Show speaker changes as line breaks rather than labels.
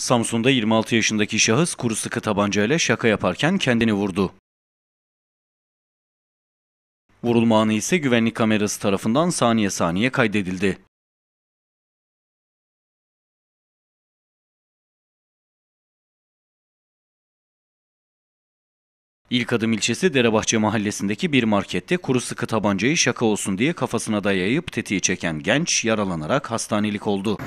Samsun'da 26 yaşındaki şahıs kuru sıkı tabancayla şaka yaparken kendini vurdu. Vurulma anı ise güvenlik kamerası
tarafından saniye saniye kaydedildi.
İlk adım ilçesi Derebahçe mahallesindeki bir markette kuru sıkı tabancayı şaka olsun diye kafasına dayayıp tetiği çeken genç yaralanarak hastanelik oldu.